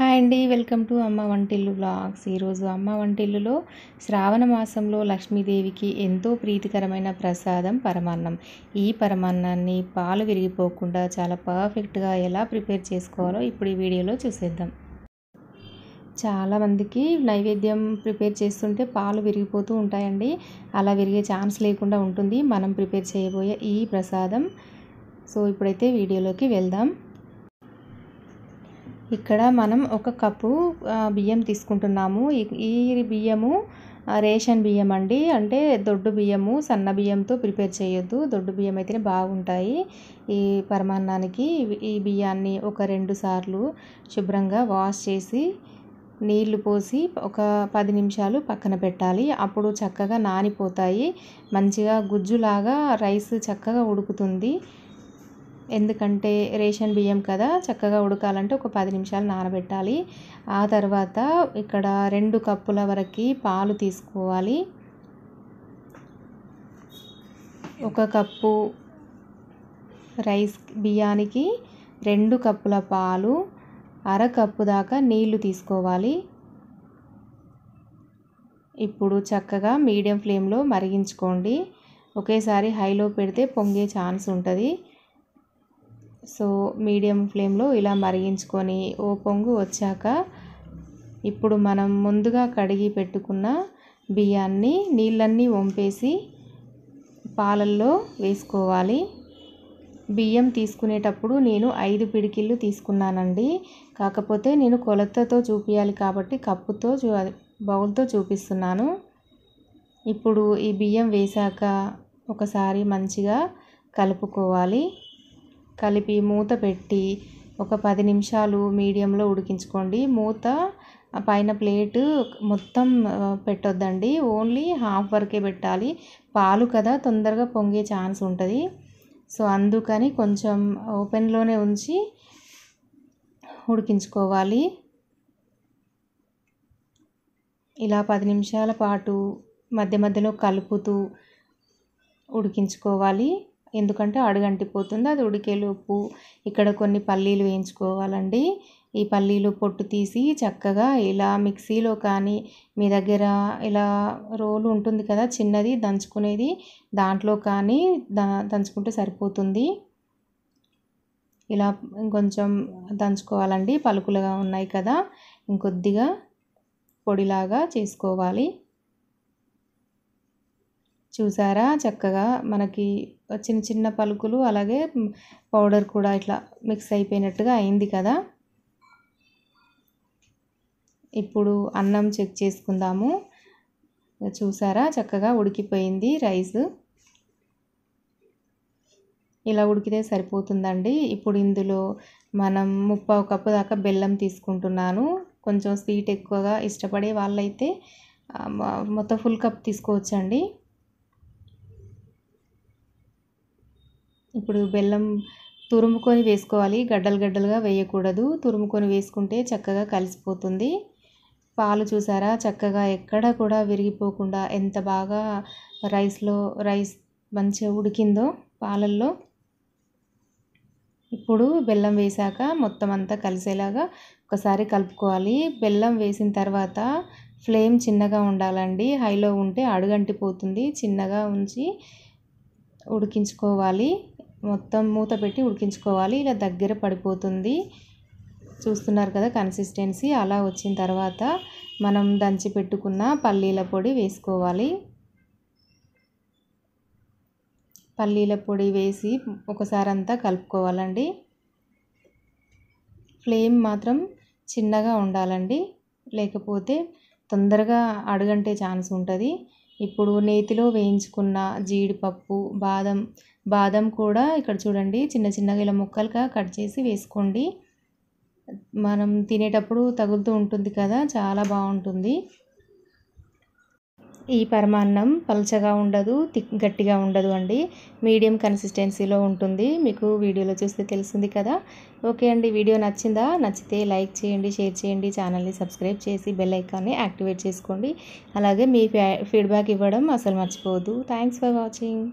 hi అండి welcome to అమ్మ వంటిల్లు బ్లాగ్స్ ఈరోజు అమ్మ వంటిల్లులో శ్రావణ మాసంలో లక్ష్మీదేవికి ఎంతో ప్రీతికరమైన ప్రసాదం పరమాన్నం ఈ పరమాన్నాన్ని పాలు విరిగిపోకుండా చాలా పర్ఫెక్ట్గా ఎలా ప్రిపేర్ చేసుకోవాలో ఇప్పుడు ఈ వీడియోలో చూసేద్దాం చాలామందికి నైవేద్యం ప్రిపేర్ చేస్తుంటే పాలు విరిగిపోతూ ఉంటాయండి అలా విరిగే ఛాన్స్ లేకుండా ఉంటుంది మనం ప్రిపేర్ చేయబోయే ఈ ప్రసాదం సో ఇప్పుడైతే వీడియోలోకి వెళ్దాం ఇక్కడ మనం ఒక కప్పు బియ్యం తీసుకుంటున్నాము ఈ బియ్యము రేషన్ బియ్యం అండి అంటే దొడ్డు బియ్యము సన్న బియ్యంతో ప్రిపేర్ చేయొద్దు దొడ్డు బియ్యం అయితేనే బాగుంటాయి ఈ పరమాన్నానికి ఈ బియ్యాన్ని ఒక రెండు సార్లు శుభ్రంగా వాష్ చేసి నీళ్లు పోసి ఒక పది నిమిషాలు పక్కన పెట్టాలి అప్పుడు చక్కగా నానిపోతాయి మంచిగా గుజ్జులాగా రైస్ చక్కగా ఉడుకుతుంది ఎందుకంటే రేషన్ బియ్యం కదా చక్కగా ఉడకాలంటే ఒక పది నిమిషాలు నానబెట్టాలి ఆ తర్వాత ఇక్కడ రెండు కప్పుల వరకు పాలు తీసుకోవాలి ఒక కప్పు రైస్ బియ్యానికి రెండు కప్పుల పాలు అర కప్పు దాకా నీళ్లు తీసుకోవాలి ఇప్పుడు చక్కగా మీడియం ఫ్లేమ్లో మరిగించుకోండి ఒకేసారి హైలో పెడితే పొంగే ఛాన్స్ ఉంటుంది సో మీడియం ఫ్లేమ్లో ఇలా మరిగించుకొని ఓ పొంగు వచ్చాక ఇప్పుడు మనం ముందుగా కడిగి పెట్టుకున్న బియ్యాన్ని నీళ్ళన్నీ వంపేసి పాలల్లో వేసుకోవాలి బియ్యం తీసుకునేటప్పుడు నేను ఐదు పిడికిళ్ళు తీసుకున్నానండి కాకపోతే నేను కొలతతో చూపించాలి కాబట్టి కప్పుతో చూ బౌల్తో చూపిస్తున్నాను ఇప్పుడు ఈ బియ్యం వేశాక ఒకసారి మంచిగా కలుపుకోవాలి కలిపి మూత పెట్టి ఒక పది నిమిషాలు మీడియంలో ఉడికించుకోండి మూత పైన ప్లేటు మొత్తం పెట్టొద్దండి ఓన్లీ హాఫ్ వరకే పెట్టాలి పాలు కదా తొందరగా పొంగే ఛాన్స్ ఉంటుంది సో అందుకని కొంచెం ఓపెన్లోనే ఉంచి ఉడికించుకోవాలి ఇలా పది నిమిషాల పాటు మధ్య మధ్యలో కలుపుతూ ఉడికించుకోవాలి ఎందుకంటే అడుగంటిపోతుంది అది ఉప్పు ఇక్కడ కొన్ని పల్లీలు వేయించుకోవాలండి ఈ పల్లీలు పొట్టు తీసి చక్కగా ఇలా మిక్సీలో కానీ మీ దగ్గర ఇలా రోలు ఉంటుంది కదా చిన్నది దంచుకునేది దాంట్లో కానీ దంచుకుంటే సరిపోతుంది ఇలా ఇంకొంచెం దంచుకోవాలండి పలుకులుగా ఉన్నాయి కదా ఇంకొద్దిగా పొడిలాగా చేసుకోవాలి చూసారా చక్కగా మనకి చిన్న చిన్న పలుకులు అలాగే పౌడర్ కూడా ఇట్లా మిక్స్ అయిపోయినట్టుగా అయింది కదా ఇప్పుడు అన్నం చెక్ చేసుకుందాము చూసారా చక్కగా ఉడికిపోయింది రైస్ ఇలా ఉడికితే సరిపోతుందండి ఇప్పుడు ఇందులో మనం ముప్పావు కప్పు దాకా బెల్లం తీసుకుంటున్నాను కొంచెం స్వీట్ ఎక్కువగా ఇష్టపడే వాళ్ళైతే మొత్తం ఫుల్ కప్ తీసుకోవచ్చండి ఇప్పుడు బెల్లం తురుముకొని వేసుకోవాలి గడ్డలు గడ్డలుగా వేయకూడదు తురుముకొని వేసుకుంటే చక్కగా కలిసిపోతుంది పాలు చూసారా చక్కగా ఎక్కడ కూడా విరిగిపోకుండా ఎంత బాగా రైస్లో రైస్ మంచిగా ఉడికిందో పాలల్లో ఇప్పుడు బెల్లం వేశాక మొత్తం అంతా కలిసేలాగా ఒకసారి కలుపుకోవాలి బెల్లం వేసిన తర్వాత ఫ్లేమ్ చిన్నగా ఉండాలండి హైలో ఉంటే అడుగంటిపోతుంది చిన్నగా ఉంచి ఉడికించుకోవాలి మొత్తం మూత పెట్టి ఉడికించుకోవాలి ఇలా దగ్గర పడిపోతుంది చూస్తున్నారు కదా కన్సిస్టెన్సీ అలా వచ్చిన తర్వాత మనం దంచి పెట్టుకున్న పల్లీల పొడి వేసుకోవాలి పల్లీల పొడి వేసి ఒకసారి అంతా కలుపుకోవాలండి ఫ్లేమ్ మాత్రం చిన్నగా ఉండాలండి లేకపోతే తొందరగా అడుగంటే ఛాన్స్ ఉంటుంది ఇప్పుడు నేతిలో వేయించుకున్న జీడిపప్పు బాదం బాదం కూడా ఇక్కడ చూడండి చిన్న చిన్నగా ఇలా ముక్కలుగా కట్ చేసి వేసుకోండి మనం తినేటప్పుడు తగులుతూ ఉంటుంది కదా చాలా బాగుంటుంది ఈ పరమాన్నం పలచగా ఉండదు గట్టిగా ఉండదు అండి మీడియం కన్సిస్టెన్సీలో ఉంటుంది మీకు వీడియోలో చూస్తే తెలిసింది కదా ఓకే అండి వీడియో నచ్చిందా నచ్చితే లైక్ చేయండి షేర్ చేయండి ఛానల్ని సబ్స్క్రైబ్ చేసి బెల్ ఐకాన్ని యాక్టివేట్ చేసుకోండి అలాగే మీ ఫీడ్బ్యాక్ ఇవ్వడం అసలు మర్చిపోవద్దు థ్యాంక్స్ ఫర్ వాచింగ్